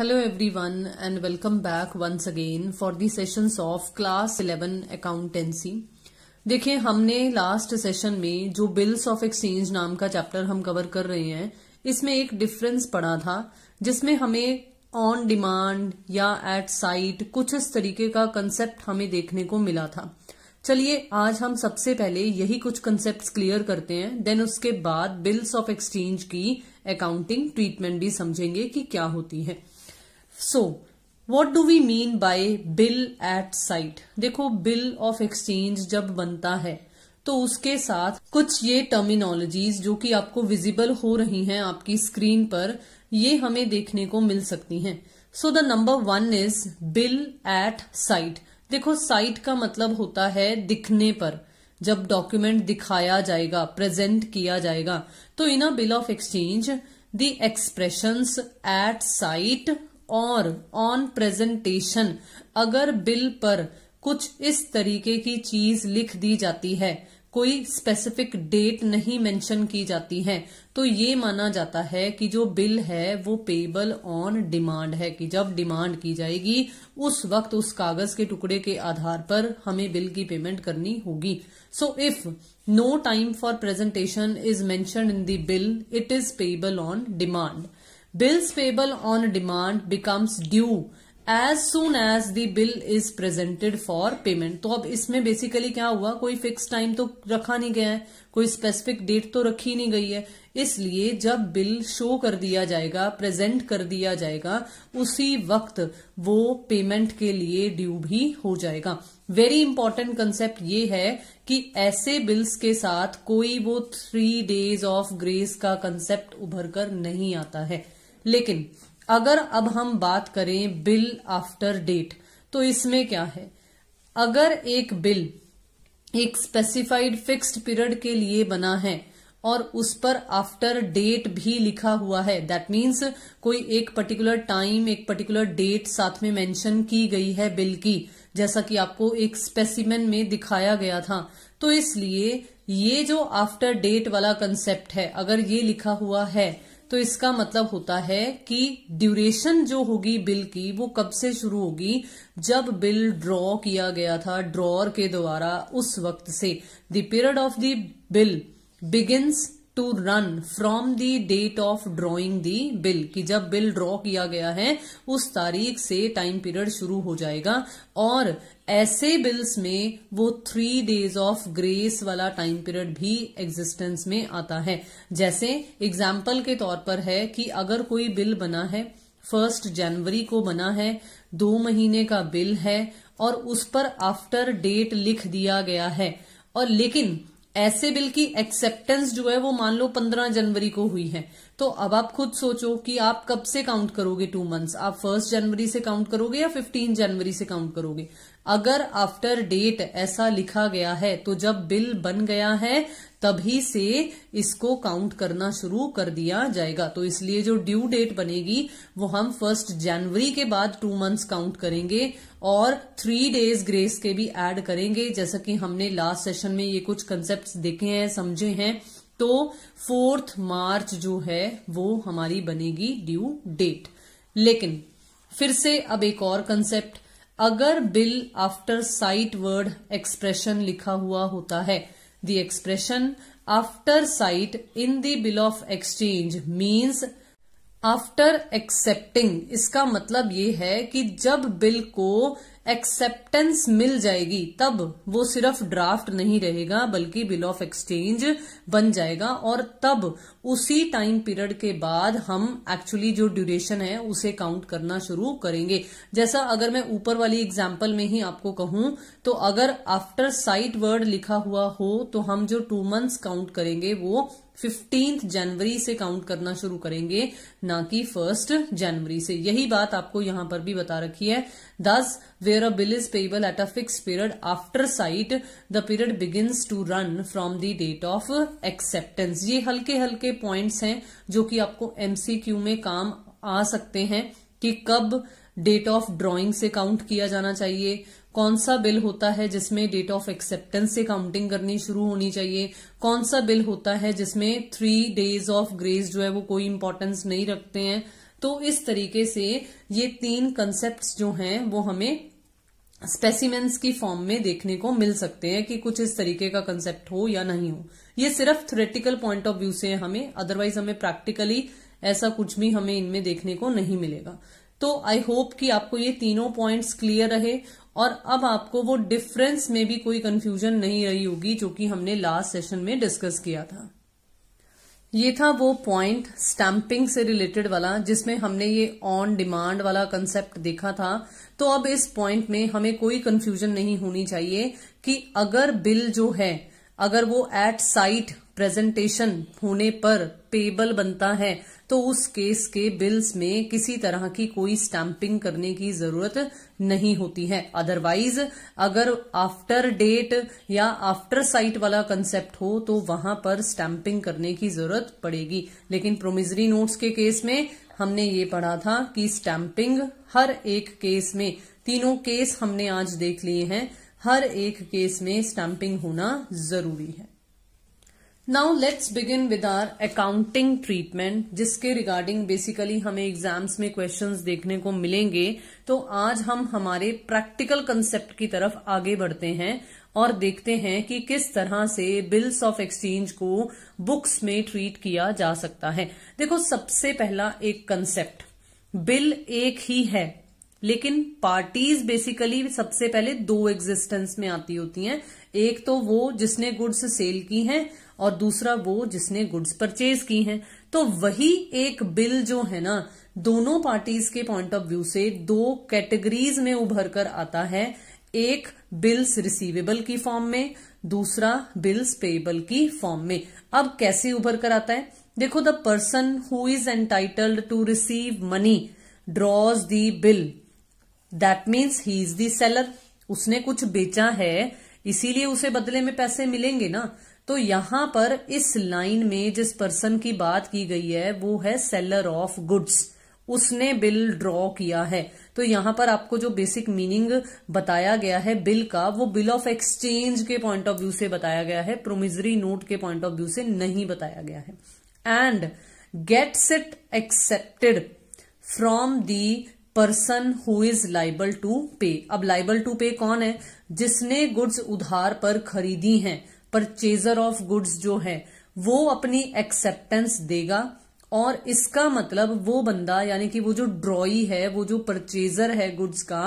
Hello everyone and welcome back once again for the sessions of class 11 accountancy. देखिये हमने last session में जो bills of exchange नाम का चैप्टर हम कवर कर रहे हैं इसमें एक डिफरेंस पड़ा था जिसमें हमें ऑन डिमांड या एट साइट कुछ इस तरीके का कंसेप्ट हमें देखने को मिला था चलिए आज हम सबसे पहले यही कुछ कंसेप्ट क्लियर करते हैं देन उसके बाद बिल्स ऑफ एक्सचेंज की अकाउंटिंग ट्रीटमेंट भी समझेंगे कि क्या होती है so what do we mean by bill at sight देखो बिल ऑफ एक्सचेंज जब बनता है तो उसके साथ कुछ ये टर्मिनोलॉजीज जो कि आपको विजिबल हो रही हैं आपकी स्क्रीन पर ये हमें देखने को मिल सकती हैं so the number one is bill at sight देखो साइट का मतलब होता है दिखने पर जब डॉक्यूमेंट दिखाया जाएगा प्रेजेंट किया जाएगा तो in a bill of exchange the expressions at sight और ऑन प्रेजेंटेशन अगर बिल पर कुछ इस तरीके की चीज लिख दी जाती है कोई स्पेसिफिक डेट नहीं मेंशन की जाती है तो ये माना जाता है कि जो बिल है वो पेबल ऑन डिमांड है कि जब डिमांड की जाएगी उस वक्त उस कागज के टुकड़े के आधार पर हमें बिल की पेमेंट करनी होगी so if no time for presentation is mention in the bill it is payable on demand bills payable on demand becomes due as soon as the bill is presented for payment तो अब इसमें basically क्या हुआ कोई fix time तो रखा नहीं गया है कोई स्पेसिफिक डेट तो रखी नहीं गई है इसलिए जब बिल शो कर दिया जाएगा प्रेजेंट कर दिया जाएगा उसी वक्त वो पेमेंट के लिए ड्यू भी हो जाएगा वेरी इंपॉर्टेंट कंसेप्ट ये है कि ऐसे बिल्स के साथ कोई वो थ्री डेज ऑफ ग्रेस का कंसेप्ट उभर कर नहीं आता है लेकिन अगर अब हम बात करें बिल आफ्टर डेट तो इसमें क्या है अगर एक बिल एक स्पेसिफाइड फिक्स्ड पीरियड के लिए बना है और उस पर आफ्टर डेट भी लिखा हुआ है दैट मीन्स कोई एक पर्टिकुलर टाइम एक पर्टिकुलर डेट साथ में मेंशन की गई है बिल की जैसा कि आपको एक स्पेसिमेन में दिखाया गया था तो इसलिए ये जो आफ्टर डेट वाला कंसेप्ट है अगर ये लिखा हुआ है तो इसका मतलब होता है कि ड्यूरेशन जो होगी बिल की वो कब से शुरू होगी जब बिल ड्रॉ किया गया था ड्रॉर के द्वारा उस वक्त से the period of the bill begins to run from the date of drawing the bill कि जब बिल ड्रॉ किया गया है उस तारीख से टाइम पीरियड शुरू हो जाएगा और ऐसे बिल्स में वो थ्री डेज ऑफ ग्रेस वाला टाइम पीरियड भी एग्जिस्टेंस में आता है जैसे एग्जाम्पल के तौर पर है कि अगर कोई बिल बना है फर्स्ट जनवरी को बना है दो महीने का बिल है और उस पर आफ्टर डेट लिख दिया गया है और लेकिन ऐसे बिल की एक्सेप्टेंस जो है वो मान लो पंद्रह जनवरी को हुई है तो अब आप खुद सोचो कि आप कब से काउंट करोगे टू मंथ्स आप फर्स्ट जनवरी से काउंट करोगे या फिफ्टीन जनवरी से काउंट करोगे अगर आफ्टर डेट ऐसा लिखा गया है तो जब बिल बन गया है तभी से इसको काउंट करना शुरू कर दिया जाएगा तो इसलिए जो ड्यू डेट बनेगी वो हम फर्स्ट जनवरी के बाद टू मंथ्स काउंट करेंगे और थ्री डेज ग्रेस के भी ऐड करेंगे जैसा कि हमने लास्ट सेशन में ये कुछ कंसेप्ट देखे हैं समझे हैं तो फोर्थ मार्च जो है वो हमारी बनेगी ड्यू डेट लेकिन फिर से अब एक और कंसेप्ट अगर bill after sight word expression लिखा हुआ होता है the expression after sight in the bill of exchange means after accepting इसका मतलब ये है कि जब बिल को एक्सेप्टेंस मिल जाएगी तब वो सिर्फ ड्राफ्ट नहीं रहेगा बल्कि बिल ऑफ एक्सचेंज बन जाएगा और तब उसी टाइम पीरियड के बाद हम एक्चुअली जो ड्यूरेशन है उसे काउंट करना शुरू करेंगे जैसा अगर मैं ऊपर वाली एग्जाम्पल में ही आपको कहूं तो अगर आफ्टर साइट वर्ड लिखा हुआ हो तो हम जो टू मंथ्स काउंट करेंगे वो फिफ्टींथ जनवरी से काउंट करना शुरू करेंगे ना कि फर्स्ट जनवरी से यही बात आपको यहां पर भी बता रखी है Thus, where a bill is payable at a fixed period after sight, the period begins to run from the date of acceptance. ये हल्के हल्के points हैं जो कि आपको MCQ में काम आ सकते हैं कि कब डेट ऑफ ड्रॉइंग से काउंट किया जाना चाहिए कौन सा बिल होता है जिसमें डेट ऑफ एक्सेप्टेंस से काउंटिंग करनी शुरू होनी चाहिए कौन सा बिल होता है जिसमें थ्री डेज ऑफ ग्रेस जो है वो कोई इंपॉर्टेंस नहीं रखते हैं तो इस तरीके से ये तीन कंसेप्ट जो हैं वो हमें स्पेसिमेंस की फॉर्म में देखने को मिल सकते हैं कि कुछ इस तरीके का कंसेप्ट हो या नहीं हो ये सिर्फ थ्रेटिकल पॉइंट ऑफ व्यू से हमें अदरवाइज हमें प्रैक्टिकली ऐसा कुछ भी हमें इनमें देखने को नहीं मिलेगा तो आई होप कि आपको ये तीनों पॉइंट्स क्लियर रहे और अब आपको वो डिफरेंस में भी कोई कंफ्यूजन नहीं रही होगी जो कि हमने लास्ट सेशन में डिस्कस किया था ये था वो पॉइंट स्टैंपिंग से रिलेटेड वाला जिसमें हमने ये ऑन डिमांड वाला कंसेप्ट देखा था तो अब इस पॉइंट में हमें कोई कंफ्यूजन नहीं होनी चाहिए कि अगर बिल जो है अगर वो एट साइट प्रेजेंटेशन होने पर पेबल बनता है तो उस केस के बिल्स में किसी तरह की कोई स्टैंपिंग करने की जरूरत नहीं होती है अदरवाइज अगर आफ्टर डेट या आफ्टर साइट वाला कंसेप्ट हो तो वहां पर स्टैंपिंग करने की जरूरत पड़ेगी लेकिन प्रोमिजरी नोट्स के केस में हमने ये पढ़ा था कि स्टैंपिंग हर एक केस में तीनों केस हमने आज देख लिए हैं हर एक केस में स्टैंपिंग होना जरूरी है now let's begin with our accounting treatment जिसके रिगार्डिंग बेसिकली हमें एग्जाम्स में क्वेश्चंस देखने को मिलेंगे तो आज हम हमारे प्रैक्टिकल कंसेप्ट की तरफ आगे बढ़ते हैं और देखते हैं कि किस तरह से बिल्स ऑफ एक्सचेंज को बुक्स में ट्रीट किया जा सकता है देखो सबसे पहला एक कंसेप्ट बिल एक ही है लेकिन पार्टीज बेसिकली सबसे पहले दो एग्जिस्टेंस में आती होती हैं एक तो वो जिसने गुड्स सेल की हैं और दूसरा वो जिसने गुड्स परचेज की हैं तो वही एक बिल जो है ना दोनों पार्टीज के पॉइंट ऑफ व्यू से दो कैटेगरीज में उभर कर आता है एक बिल्स रिसीवेबल की फॉर्म में दूसरा बिल्स पेबल की फॉर्म में अब कैसे उभर कर आता है देखो the person who is entitled to receive money draws the bill that means he is the seller उसने कुछ बेचा है इसीलिए उसे बदले में पैसे मिलेंगे ना तो यहां पर इस लाइन में जिस पर्सन की बात की गई है वो है सेलर ऑफ गुड्स उसने बिल ड्रॉ किया है तो यहां पर आपको जो बेसिक मीनिंग बताया गया है बिल का वो बिल ऑफ एक्सचेंज के पॉइंट ऑफ व्यू से बताया गया है प्रोमिजरी नोट के पॉइंट ऑफ व्यू से नहीं बताया गया है and gets it accepted from the person who is liable to pay अब लाइबल टू पे कौन है जिसने गुड्स उधार पर खरीदी हैं परचेजर ऑफ गुड्स जो है वो अपनी एक्सेप्टेंस देगा और इसका मतलब वो बंदा यानी कि वो जो ड्रॉई है वो जो परचेजर है गुड्स का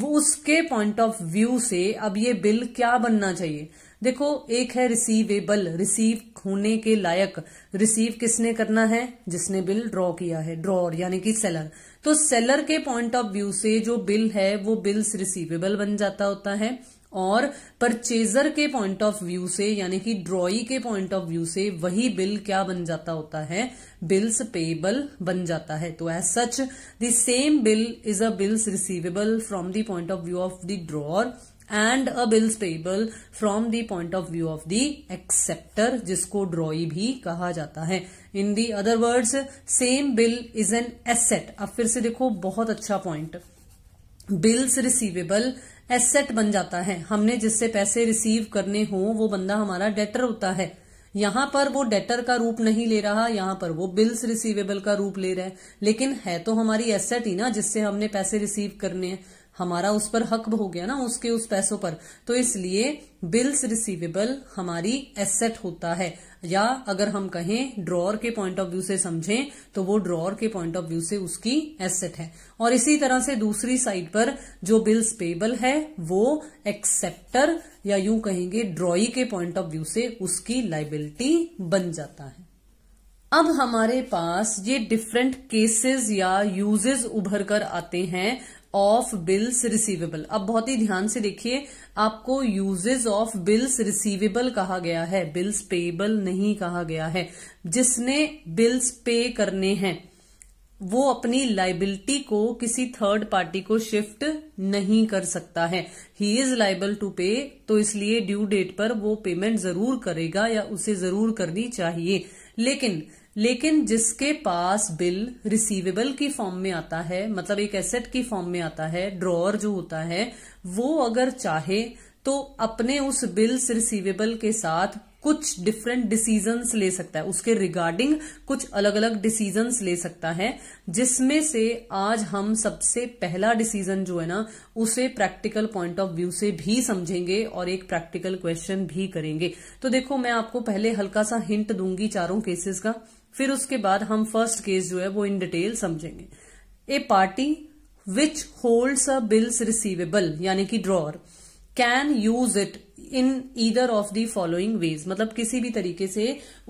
वो उसके पॉइंट ऑफ व्यू से अब ये बिल क्या बनना चाहिए देखो एक है रिसीवेबल रिसीव होने के लायक रिसीव किसने करना है जिसने बिल ड्रॉ किया है ड्रॉर यानी कि सेलर तो सेलर के पॉइंट ऑफ व्यू से जो बिल है वो बिल्स रिसीवेबल बन जाता होता है और परचेजर के पॉइंट ऑफ व्यू से यानी कि ड्रॉई के पॉइंट ऑफ व्यू से वही बिल क्या बन जाता होता है बिल्स पेबल बन जाता है तो as such the same bill is a bills receivable from the point of view of the drawer and a bills payable from the point of view of the acceptor जिसको drawee भी कहा जाता है in the other words same bill is an asset अब फिर से देखो बहुत अच्छा पॉइंट बिल्स रिसीवेबल एसेट बन जाता है हमने जिससे पैसे रिसीव करने हो वो बंदा हमारा डेटर होता है यहां पर वो डेटर का रूप नहीं ले रहा यहां पर वो बिल्स रिसीवेबल का रूप ले रहा है लेकिन है तो हमारी एसेट ही ना जिससे हमने पैसे रिसीव करने हैं हमारा उस पर हक हो गया ना उसके उस पैसों पर तो इसलिए बिल्स रिसीवेबल हमारी एसेट होता है या अगर हम कहें ड्रॉर के पॉइंट ऑफ व्यू से समझें तो वो ड्रॉर के पॉइंट ऑफ व्यू से उसकी एसेट है और इसी तरह से दूसरी साइड पर जो बिल्स पेबल है वो एक्सेप्टर या यूं कहेंगे ड्रॉई के पॉइंट ऑफ व्यू से उसकी लाइबिलिटी बन जाता है अब हमारे पास ये डिफरेंट केसेस या यूजेस उभर कर आते हैं ऑफ बिल्स रिसीवेबल अब बहुत ही ध्यान से देखिए आपको यूजेज ऑफ बिल्स रिसीवेबल कहा गया है बिल्स पेबल नहीं कहा गया है जिसने बिल्स पे करने हैं वो अपनी लाइबिलिटी को किसी थर्ड पार्टी को शिफ्ट नहीं कर सकता है ही इज लाइबल टू पे तो इसलिए ड्यू डेट पर वो पेमेंट जरूर करेगा या उसे जरूर करनी चाहिए लेकिन लेकिन जिसके पास बिल रिसीवेबल की फॉर्म में आता है मतलब एक एसेट की फॉर्म में आता है ड्रॉअर जो होता है वो अगर चाहे तो अपने उस बिल्स रिसीवेबल के साथ कुछ डिफरेंट डिसीजंस ले सकता है उसके रिगार्डिंग कुछ अलग अलग डिसीजंस ले सकता है जिसमें से आज हम सबसे पहला डिसीजन जो है ना उसे प्रैक्टिकल पॉइंट ऑफ व्यू से भी समझेंगे और एक प्रैक्टिकल क्वेश्चन भी करेंगे तो देखो मैं आपको पहले हल्का सा हिंट दूंगी चारों केसेस का फिर उसके बाद हम फर्स्ट केस जो है वो इन डिटेल समझेंगे a party which holds a bills receivable यानी कि drawer can use it in either of the following ways मतलब किसी भी तरीके से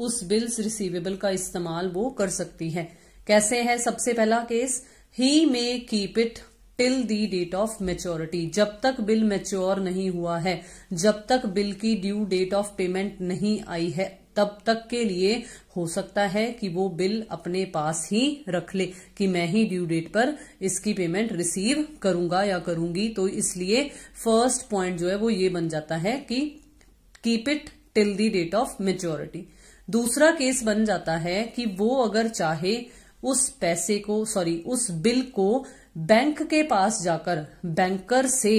उस बिल्स रिसीवेबल का इस्तेमाल वो कर सकती है कैसे है सबसे पहला case he may keep it till the date of maturity जब तक बिल मेच्योर नहीं हुआ है जब तक बिल की ड्यू डेट ऑफ पेमेंट नहीं आई है तब तक के लिए हो सकता है कि वो बिल अपने पास ही रख ले कि मैं ही ड्यू डेट पर इसकी पेमेंट रिसीव करूंगा या करूंगी तो इसलिए फर्स्ट पॉइंट जो है वो ये बन जाता है कि keep it till the date of maturity दूसरा केस बन जाता है कि वो अगर चाहे उस पैसे को सॉरी उस बिल को बैंक के पास जाकर बैंकर से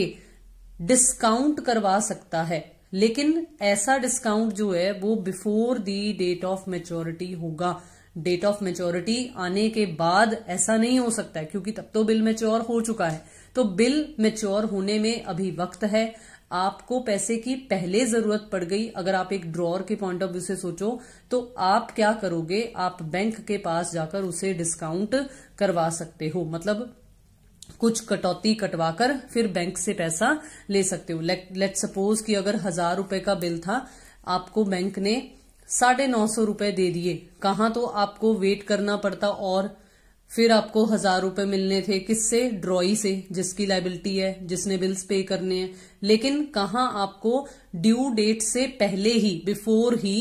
डिस्काउंट करवा सकता है लेकिन ऐसा डिस्काउंट जो है वो before the date of maturity होगा डेट ऑफ मेच्योरिटी आने के बाद ऐसा नहीं हो सकता है क्योंकि तब तो बिल मेच्योर हो चुका है तो बिल मेच्योर होने में अभी वक्त है आपको पैसे की पहले जरूरत पड़ गई अगर आप एक ड्रॉर के पॉइंट ऑफ व्यू से सोचो तो आप क्या करोगे आप बैंक के पास जाकर उसे डिस्काउंट करवा सकते हो मतलब कुछ कटौती कटवाकर फिर बैंक से पैसा ले सकते हो लेट लेट सपोज कि अगर हजार रुपए का बिल था आपको बैंक ने साढ़े नौ सौ रुपए दे दिए कहा तो आपको वेट करना पड़ता और फिर आपको हजार रुपए मिलने थे किससे ड्रॉई से जिसकी लाइबिलिटी है जिसने बिल्स पे करने हैं लेकिन कहा आपको ड्यू डेट से पहले ही बिफोर ही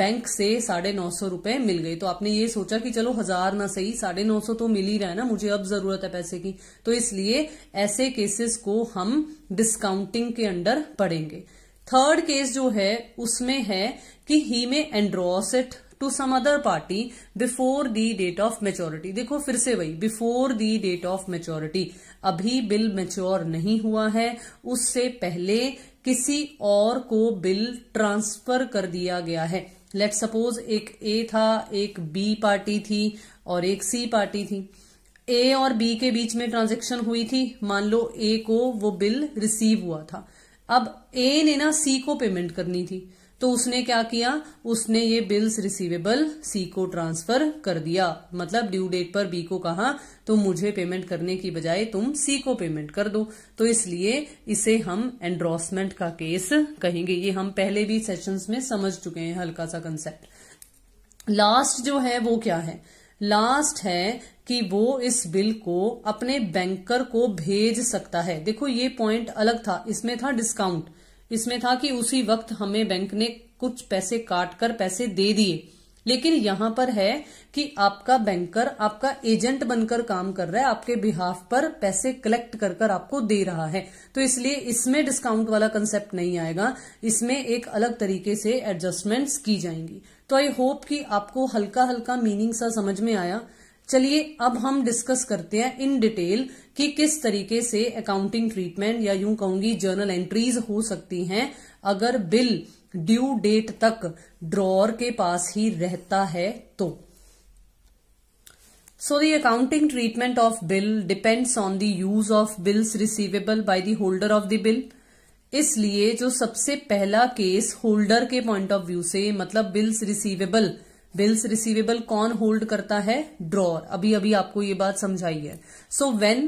बैंक से साढ़े नौ सौ रुपए मिल गए तो आपने ये सोचा कि चलो हजार ना सही साढ़े नौ सौ तो मिल ही रहा है ना मुझे अब जरूरत है पैसे की तो इसलिए ऐसे केसेस को हम डिस्काउंटिंग के अंडर पढ़ेंगे थर्ड केस जो है उसमें है कि he may endorse it to some other party before the date of maturity देखो फिर से वही before the date of maturity अभी बिल मेच्योर नहीं हुआ है उससे पहले किसी और को बिल ट्रांसफर कर दिया गया है लेट सपोज एक ए था एक बी पार्टी थी और एक सी पार्टी थी ए और बी के बीच में ट्रांजेक्शन हुई थी मान लो ए को वो बिल रिसीव हुआ था अब ए ने ना सी को पेमेंट करनी थी तो उसने क्या किया उसने ये बिल्स रिसीवेबल सी को ट्रांसफर कर दिया मतलब ड्यू डेट पर बी को कहा तो मुझे पेमेंट करने की बजाय तुम सी को पेमेंट कर दो तो इसलिए इसे हम एंड्रोसमेंट का केस कहेंगे ये हम पहले भी सेशंस में समझ चुके हैं हल्का सा कंसेप्ट लास्ट जो है वो क्या है लास्ट है कि वो इस बिल को अपने बैंकर को भेज सकता है देखो ये पॉइंट अलग था इसमें था डिस्काउंट इसमें था कि उसी वक्त हमें बैंक ने कुछ पैसे काट कर पैसे दे दिए लेकिन यहां पर है कि आपका बैंकर आपका एजेंट बनकर काम कर रहा है आपके बिहाफ पर पैसे कलेक्ट कर कर आपको दे रहा है तो इसलिए इसमें डिस्काउंट वाला कंसेप्ट नहीं आएगा इसमें एक अलग तरीके से एडजस्टमेंट्स की जाएंगी तो आई होप कि आपको हल्का हल्का मीनिंग सा समझ में आया चलिए अब हम डिस्कस करते हैं इन डिटेल कि किस तरीके से अकाउंटिंग ट्रीटमेंट या यूं कहूंगी जर्नल एंट्रीज हो सकती हैं अगर बिल ड्यू डेट तक ड्रॉअर के पास ही रहता है तो so the accounting treatment of bill depends on the use of bills receivable by the holder of the bill इसलिए जो सबसे पहला केस होल्डर के पॉइंट ऑफ व्यू से मतलब बिल्स रिसीवेबल बिल्स रिसीवेबल कौन होल्ड करता है ड्रॉर अभी अभी आपको ये बात समझाई है so when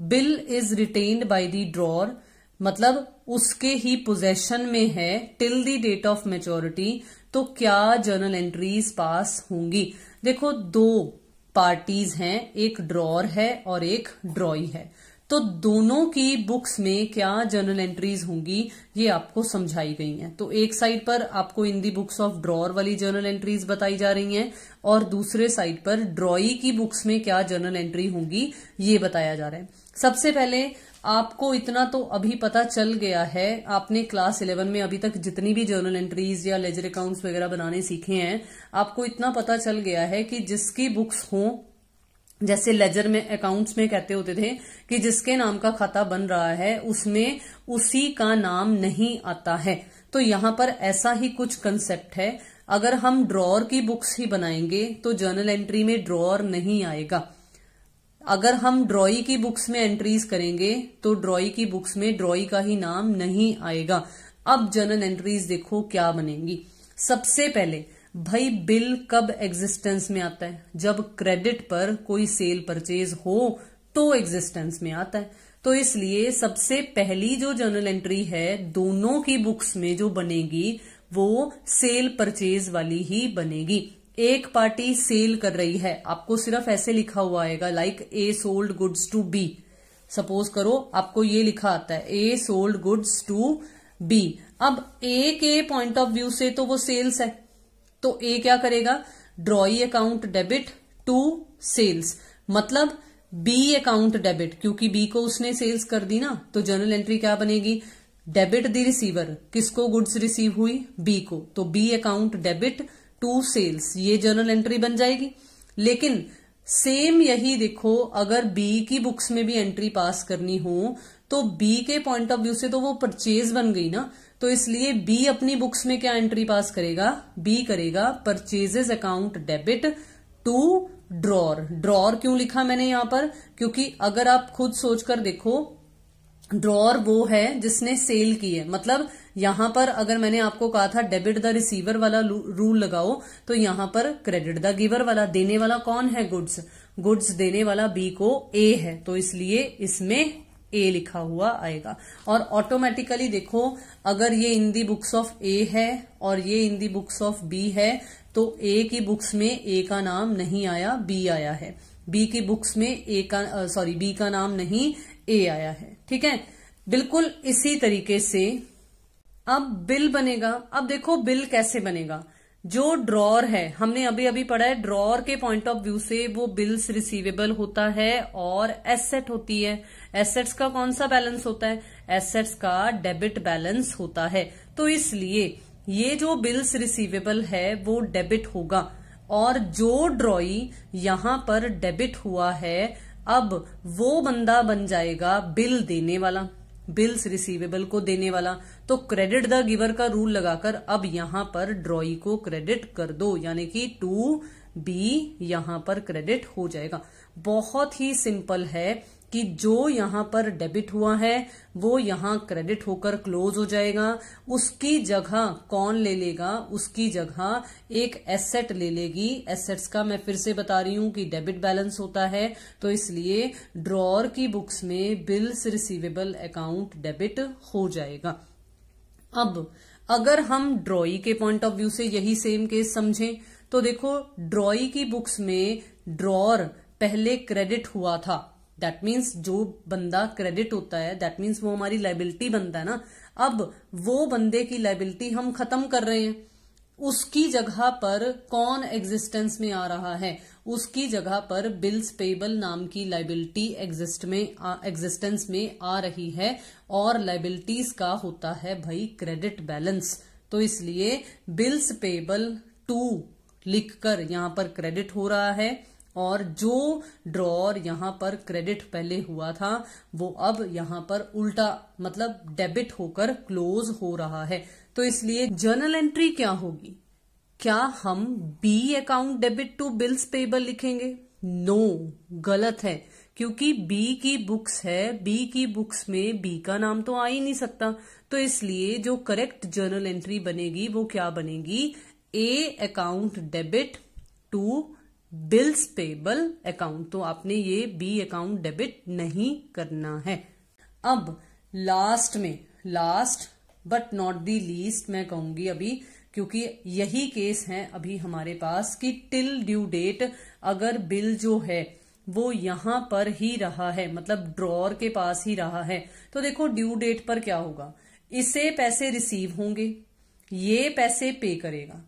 bill is retained by the drawer मतलब उसके ही पोजेशन में है till the date of maturity तो क्या जर्नल एंट्रीज पास होंगी देखो दो पार्टीज हैं एक ड्रॉर है और एक ड्रॉई है तो दोनों की बुक्स में क्या जर्नल एंट्रीज होंगी ये आपको समझाई गई हैं तो एक साइड पर आपको in the books of drawer वाली जर्नल एंट्रीज बताई जा रही हैं और दूसरे साइड पर ड्रॉई की बुक्स में क्या जर्नल एंट्री होंगी ये बताया जा रहा है सबसे पहले आपको इतना तो अभी पता चल गया है आपने क्लास इलेवन में अभी तक जितनी भी जर्नल एंट्रीज या लेजर अकाउंट्स वगैरह बनाने सीखे हैं आपको इतना पता चल गया है कि जिसकी बुक्स हों जैसे लेजर में अकाउंट्स में कहते होते थे कि जिसके नाम का खाता बन रहा है उसमें उसी का नाम नहीं आता है तो यहां पर ऐसा ही कुछ कंसेप्ट है अगर हम ड्रॉर की बुक्स ही बनाएंगे तो जर्नल एंट्री में ड्रॉर नहीं आएगा अगर हम ड्रॉई की बुक्स में एंट्रीज करेंगे तो ड्रॉई की बुक्स में ड्रॉई का ही नाम नहीं आएगा अब जर्नल एंट्रीज देखो क्या बनेगी सबसे पहले भाई बिल कब एग्जिस्टेंस में आता है जब क्रेडिट पर कोई सेल परचेज हो तो एग्जिस्टेंस में आता है तो इसलिए सबसे पहली जो जर्नल एंट्री है दोनों की बुक्स में जो बनेगी वो सेल परचेज वाली ही बनेगी एक पार्टी सेल कर रही है आपको सिर्फ ऐसे लिखा हुआ आएगा like A sold goods to B suppose करो आपको ये लिखा आता है A sold goods to B अब ए के पॉइंट ऑफ व्यू से तो वो सेल्स है तो ए क्या करेगा drawee account debit to sales मतलब बी अकाउंट डेबिट क्योंकि बी को उसने सेल्स कर दी ना तो जर्नल एंट्री क्या बनेगी डेबिट द रिसीवर किसको गुड्स रिसीव हुई बी को तो B account debit to sales ये जर्नल एंट्री बन जाएगी लेकिन सेम यही देखो अगर बी की बुक्स में भी एंट्री पास करनी हो तो बी के पॉइंट ऑफ व्यू से तो वो परचेज बन गई ना तो इसलिए बी अपनी बुक्स में क्या एंट्री पास करेगा बी करेगा purchases account debit to drawer drawer क्यों लिखा मैंने यहां पर क्योंकि अगर आप खुद सोचकर देखो ड्रॉर वो है जिसने सेल की है मतलब यहां पर अगर मैंने आपको कहा था डेबिट द रिसीवर वाला रूल लगाओ तो यहां पर क्रेडिट द गिवर वाला देने वाला कौन है गुड्स गुड्स देने वाला बी को ए है तो इसलिए इसमें ए लिखा हुआ आएगा और ऑटोमेटिकली देखो अगर ये इन दी बुक्स ऑफ ए है और ये in the books of B है तो ए की बुक्स में ए का नाम नहीं आया बी आया है बी की बुक्स में ए का सॉरी बी का नाम नहीं ए आया है ठीक है बिल्कुल इसी तरीके से अब बिल बनेगा अब देखो बिल कैसे बनेगा जो ड्रॉर है हमने अभी अभी पढ़ा है ड्रॉर के पॉइंट ऑफ व्यू से वो बिल्स रिसीवेबल होता है और एसेट होती है एसेट्स का कौन सा बैलेंस होता है एसेट्स का डेबिट बैलेंस होता है तो इसलिए ये जो बिल्स रिसीवेबल है वो डेबिट होगा और जो ड्रॉई यहां पर डेबिट हुआ है अब वो बंदा बन जाएगा बिल देने वाला बिल्स रिसीवेबल को देने वाला तो क्रेडिट द गिवर का रूल लगाकर अब यहां पर ड्रॉई को क्रेडिट कर दो यानी कि टू बी यहां पर क्रेडिट हो जाएगा बहुत ही सिंपल है कि जो यहां पर डेबिट हुआ है वो यहां क्रेडिट होकर क्लोज हो जाएगा उसकी जगह कौन ले लेगा उसकी जगह एक एसेट ले लेगी एसेट्स का मैं फिर से बता रही हूं कि डेबिट बैलेंस होता है तो इसलिए ड्रॉर की बुक्स में बिल्स रिसीवेबल अकाउंट डेबिट हो जाएगा अब अगर हम ड्रॉई के पॉइंट ऑफ व्यू से यही सेम केस समझें तो देखो ड्रॉई की बुक्स में ड्रॉर पहले क्रेडिट हुआ था दैट मीन्स जो बंदा क्रेडिट होता है दैट मीन्स वो हमारी लाइबिलिटी बनता है ना अब वो बंदे की लाइबिलिटी हम खत्म कर रहे हैं उसकी जगह पर कौन एग्जिस्टेंस में आ रहा है उसकी जगह पर बिल्स पेबल नाम की लाइबिलिटी एग्जिस्ट में एग्जिस्टेंस में आ रही है और लाइबिलिटीज का होता है भाई क्रेडिट बैलेंस तो इसलिए बिल्स पेबल टू लिखकर यहां पर क्रेडिट हो रहा है और जो ड्रॉर यहां पर क्रेडिट पहले हुआ था वो अब यहां पर उल्टा मतलब डेबिट होकर क्लोज हो रहा है तो इसलिए जर्नल एंट्री क्या होगी क्या हम B account debit to bills payable लिखेंगे नो no, गलत है क्योंकि बी की बुक्स है बी की बुक्स में बी का नाम तो आ ही नहीं सकता तो इसलिए जो करेक्ट जर्नल एंट्री बनेगी वो क्या बनेगी A account debit to bills payable account तो आपने ये बी अकाउंट डेबिट नहीं करना है अब लास्ट में last but not the least मैं कहूंगी अभी क्योंकि यही केस है अभी हमारे पास कि टिल ड्यू डेट अगर बिल जो है वो यहां पर ही रहा है मतलब ड्रॉर के पास ही रहा है तो देखो ड्यू डेट पर क्या होगा इसे पैसे रिसीव होंगे ये पैसे पे करेगा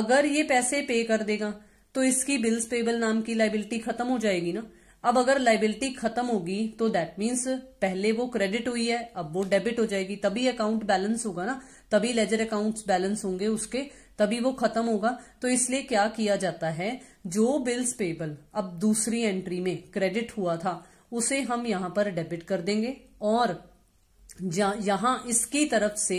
अगर ये पैसे पे कर देगा तो इसकी बिल्स पेबल नाम की लाइबिलिटी खत्म हो जाएगी ना अब अगर लाइबिलिटी खत्म होगी तो दैट मीन्स पहले वो क्रेडिट हुई है अब वो डेबिट हो जाएगी तभी अकाउंट बैलेंस होगा ना तभी लेजर अकाउंट्स बैलेंस होंगे उसके तभी वो खत्म होगा तो इसलिए क्या किया जाता है जो बिल्स पेबल अब दूसरी एंट्री में क्रेडिट हुआ था उसे हम यहां पर डेबिट कर देंगे और यहां इसकी तरफ से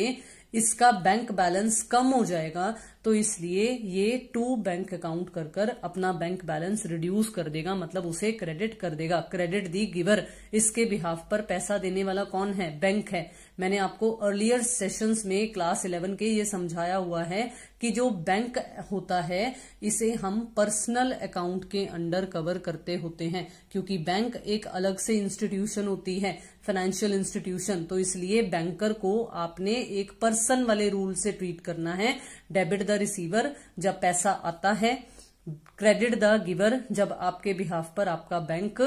इसका बैंक बैलेंस कम हो जाएगा तो इसलिए ये टू बैंक अकाउंट कर कर अपना बैंक बैलेंस रिड्यूस कर देगा मतलब उसे क्रेडिट कर देगा क्रेडिट दी गिवर इसके बिहाफ पर पैसा देने वाला कौन है बैंक है मैंने आपको अर्लियर सेशंस में क्लास इलेवन के ये समझाया हुआ है कि जो बैंक होता है इसे हम पर्सनल अकाउंट के अंडर कवर करते होते हैं क्योंकि बैंक एक अलग से इंस्टीट्यूशन होती है फाइनेंशियल इंस्टीट्यूशन तो इसलिए बैंकर को आपने एक पर्सन वाले रूल से ट्रीट करना है डेबिट द रिसीवर जब पैसा आता है क्रेडिट द गिवर जब आपके बिहाफ पर आपका बैंक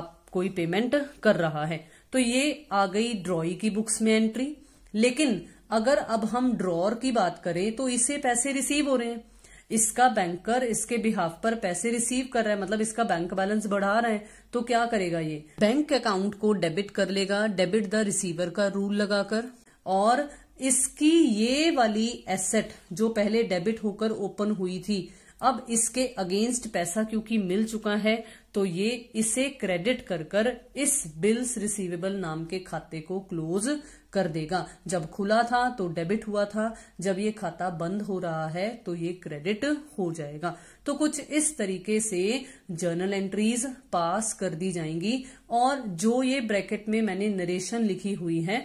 आप कोई पेमेंट कर रहा है तो ये आ गई ड्रॉई की बुक्स में एंट्री लेकिन अगर अब हम ड्रॉर की बात करें तो इसे पैसे रिसीव हो रहे हैं इसका बैंकर इसके बिहाफ पर पैसे रिसीव कर रहा है मतलब इसका बैंक बैलेंस बढ़ा रहा है तो क्या करेगा ये बैंक अकाउंट को डेबिट कर लेगा डेबिट द रिसीवर का रूल लगाकर और इसकी ये वाली एसेट जो पहले डेबिट होकर ओपन हुई थी अब इसके अगेंस्ट पैसा क्योंकि मिल चुका है तो ये इसे क्रेडिट कर कर इस बिल्स रिसीवेबल नाम के खाते को क्लोज कर देगा जब खुला था तो डेबिट हुआ था जब ये खाता बंद हो रहा है तो ये क्रेडिट हो जाएगा तो कुछ इस तरीके से जर्नल एंट्रीज पास कर दी जाएंगी और जो ये ब्रैकेट में मैंने नरेशन लिखी हुई है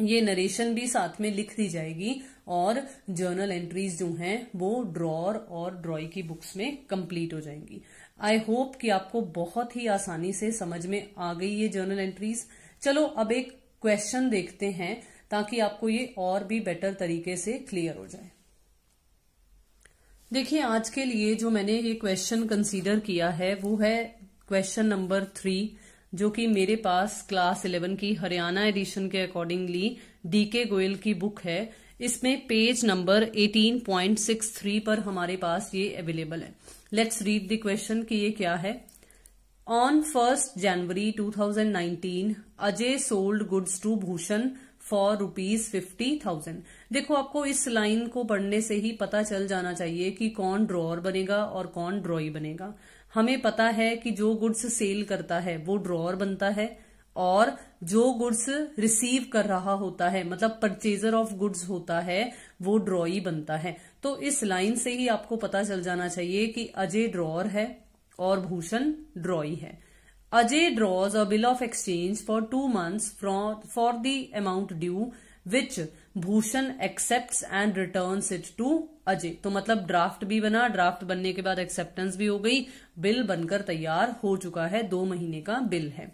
ये नरेशन भी साथ में लिख दी जाएगी और जर्नल एंट्रीज जो हैं वो ड्रॉर और ड्रॉई की बुक्स में कंप्लीट हो जाएंगी आई होप कि आपको बहुत ही आसानी से समझ में आ गई ये जर्नल एंट्रीज चलो अब एक क्वेश्चन देखते हैं ताकि आपको ये और भी बेटर तरीके से क्लियर हो जाए देखिए आज के लिए जो मैंने ये क्वेश्चन कंसीडर किया है वो है क्वेश्चन नंबर थ्री जो कि मेरे पास क्लास इलेवन की हरियाणा एडिशन के अकॉर्डिंगली डी के गोयल की बुक है इसमें पेज नंबर 18.63 पर हमारे पास ये अवेलेबल है लेट्स रीड द क्वेश्चन कि ये क्या है on first January 2019 Ajay sold goods to Bhushan for rupees fifty thousand देखो आपको इस लाइन को पढ़ने से ही पता चल जाना चाहिए कि कौन ड्रॉअर बनेगा और कौन ड्रॉई बनेगा हमें पता है कि जो गुड्स सेल करता है वो ड्रॉअर बनता है और जो गुड्स रिसीव कर रहा होता है मतलब परचेजर ऑफ गुड्स होता है वो ड्रॉई बनता है तो इस लाइन से ही आपको पता चल जाना चाहिए कि अजय ड्रॉअर है और भूषण ड्रॉई है Ajay draws a bill of exchange for two months for the amount due which Bhushan accept and return it to Ajay तो मतलब ड्राफ्ट भी बना ड्राफ्ट बनने के बाद एक्सेप्टेंस भी हो गई बिल बनकर तैयार हो चुका है दो महीने का बिल है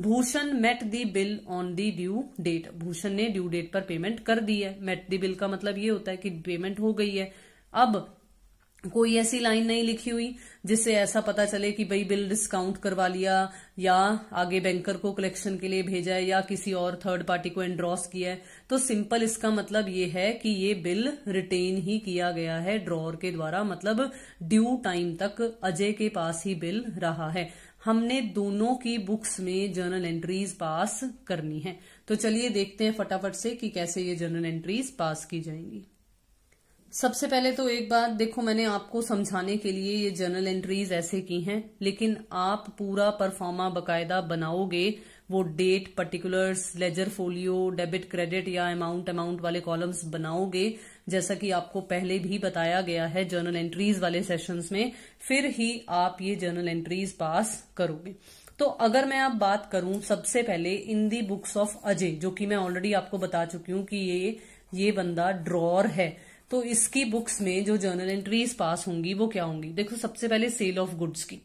Bhushan met the bill on the due date Bhushan ने ड्यू डेट पर पेमेंट कर दी है मेट दी बिल का मतलब ये होता है कि पेमेंट हो गई है अब कोई ऐसी लाइन नहीं लिखी हुई जिससे ऐसा पता चले कि भाई बिल डिस्काउंट करवा लिया या आगे बैंकर को कलेक्शन के लिए भेजा है या किसी और थर्ड पार्टी को एंड्रॉस किया है तो सिंपल इसका मतलब ये है कि ये बिल रिटेन ही किया गया है ड्रॉर के द्वारा मतलब ड्यू टाइम तक अजय के पास ही बिल रहा है हमने दोनों की बुक्स में जर्नल एंट्रीज पास करनी है तो चलिए देखते हैं फटाफट से कि कैसे ये जर्नल एंट्रीज पास की जाएंगी सबसे पहले तो एक बात देखो मैंने आपको समझाने के लिए ये जर्नल एंट्रीज ऐसे की हैं लेकिन आप पूरा परफॉर्मा बकायदा बनाओगे वो date particulars ledger folio debit credit या अमाउंट अमाउंट वाले कॉलम्स बनाओगे जैसा कि आपको पहले भी बताया गया है जर्नल एंट्रीज वाले सेशंस में फिर ही आप ये जर्नल एंट्रीज पास करोगे तो अगर मैं आप बात करूं सबसे पहले in the books of Ajay जो कि मैं ऑलरेडी आपको बता चुकी हूं कि ये ये बंदा ड्रॉर है तो इसकी बुक्स में जो जर्नल एंट्रीज पास होंगी वो क्या होंगी देखो सबसे पहले सेल ऑफ गुड्स की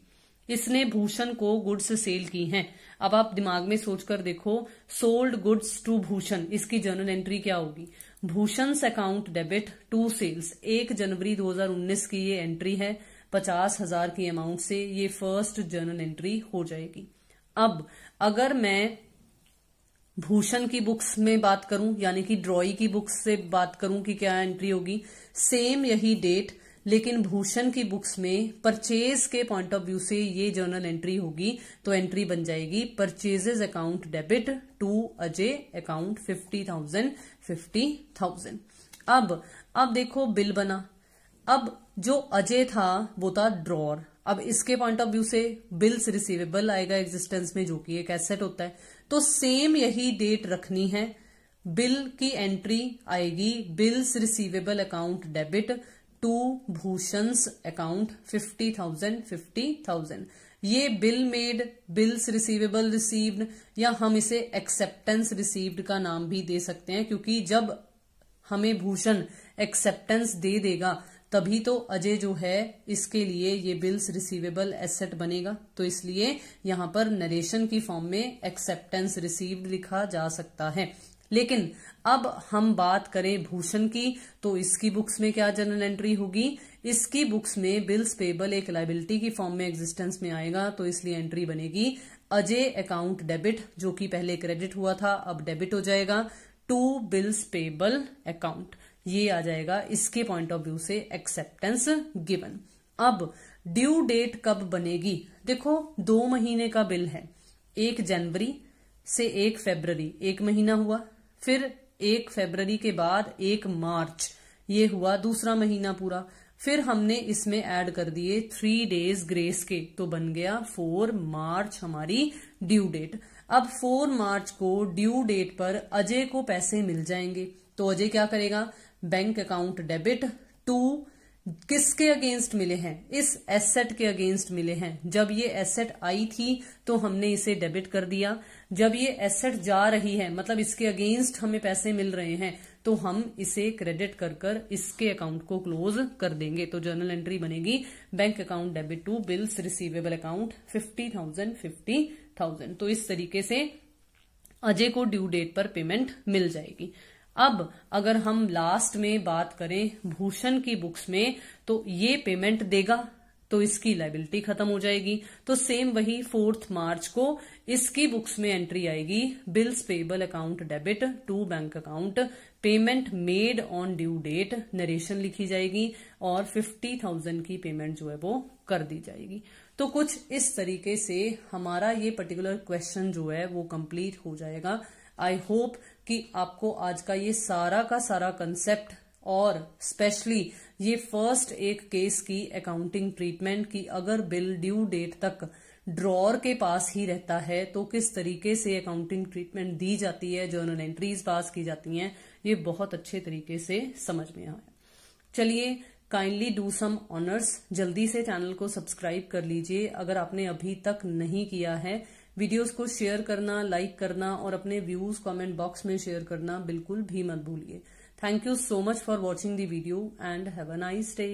इसने भूषण को गुड्स सेल की हैं अब आप दिमाग में सोचकर देखो सोल्ड गुड्स टू भूषण इसकी जर्नल एंट्री क्या होगी Bhushan account debit to sales एक जनवरी 2019 की ये एंट्री है पचास हजार की अमाउंट से ये फर्स्ट जर्नल एंट्री हो जाएगी अब अगर मैं भूषण की बुक्स में बात करूं यानी कि ड्रॉई की बुक्स से बात करूं कि क्या एंट्री होगी सेम यही डेट लेकिन भूषण की बुक्स में परचेज के पॉइंट ऑफ व्यू से ये जर्नल एंट्री होगी तो एंट्री बन जाएगी purchases account debit to Ajay account fifty thousand fifty thousand अब अब देखो बिल बना अब जो अजय था वो था ड्रॉर अब इसके पॉइंट ऑफ व्यू से बिल्स रिसीवेबल आएगा एग्जिस्टेंस में जो कि एक एसेट होता है तो सेम यही डेट रखनी है बिल की एंट्री आएगी bills receivable account debit to Bhushan account fifty thousand fifty thousand ये bill made bills receivable received या हम इसे एक्सेप्टेंस रिसीव्ड का नाम भी दे सकते हैं क्योंकि जब हमें भूषण एक्सेप्टेंस दे देगा तभी तो अजय जो है इसके लिए ये बिल्स रिसीवेबल एसेट बनेगा तो इसलिए यहां पर नरेशन की फॉर्म में एक्सेप्टेंस रिसीव लिखा जा सकता है लेकिन अब हम बात करें भूषण की तो इसकी बुक्स में क्या जनरल एंट्री होगी इसकी बुक्स में बिल्स पेबल एक लाइबिलिटी की फॉर्म में एग्जिस्टेंस में आएगा तो इसलिए एंट्री बनेगी अजय अकाउंट डेबिट जो कि पहले क्रेडिट हुआ था अब डेबिट हो जाएगा टू बिल्स पेबल अकाउंट ये आ जाएगा इसके पॉइंट ऑफ व्यू से एक्सेप्टेंस गिवन अब ड्यू डेट कब बनेगी देखो दो महीने का बिल है एक जनवरी से एक फेबररी एक महीना हुआ फिर एक फेबररी के बाद एक मार्च ये हुआ दूसरा महीना पूरा फिर हमने इसमें ऐड कर दिए थ्री डेज ग्रेस के तो बन गया फोर मार्च हमारी ड्यू डेट अब फोर मार्च को ड्यू डेट पर अजय को पैसे मिल जाएंगे तो अजय क्या करेगा बैंक अकाउंट डेबिट टू किसके अगेंस्ट मिले हैं इस एसेट के अगेंस्ट मिले हैं जब ये एसेट आई थी तो हमने इसे डेबिट कर दिया जब ये एसेट जा रही है मतलब इसके अगेंस्ट हमें पैसे मिल रहे हैं तो हम इसे क्रेडिट कर कर इसके अकाउंट को क्लोज कर देंगे तो जर्नल एंट्री बनेगी bank account debit to bills receivable account fifty thousand fifty thousand तो इस तरीके से अजय को ड्यू डेट पर पेमेंट मिल जाएगी अब अगर हम लास्ट में बात करें भूषण की बुक्स में तो ये पेमेंट देगा तो इसकी लाइबिलिटी खत्म हो जाएगी तो सेम वही फोर्थ मार्च को इसकी बुक्स में एंट्री आएगी bills payable account debit to bank account payment made on due date narration लिखी जाएगी और फिफ्टी थाउजेंड की पेमेंट जो है वो कर दी जाएगी तो कुछ इस तरीके से हमारा ये पर्टिकुलर क्वेश्चन जो है वो कंप्लीट हो जाएगा आई होप कि आपको आज का ये सारा का सारा कंसेप्ट और स्पेशली ये फर्स्ट एक केस की अकाउंटिंग ट्रीटमेंट की अगर बिल ड्यू डेट तक ड्रॉर के पास ही रहता है तो किस तरीके से अकाउंटिंग ट्रीटमेंट दी जाती है जर्नल एंट्रीज पास की जाती हैं ये बहुत अच्छे तरीके से समझ में आया चलिए काइंडली डू सम ऑनर्स जल्दी से चैनल को सब्सक्राइब कर लीजिए अगर आपने अभी तक नहीं किया है वीडियोस को शेयर करना लाइक करना और अपने व्यूज कमेंट बॉक्स में शेयर करना बिल्कुल भी मत भूलिए thank you so much for watching the video and have a nice day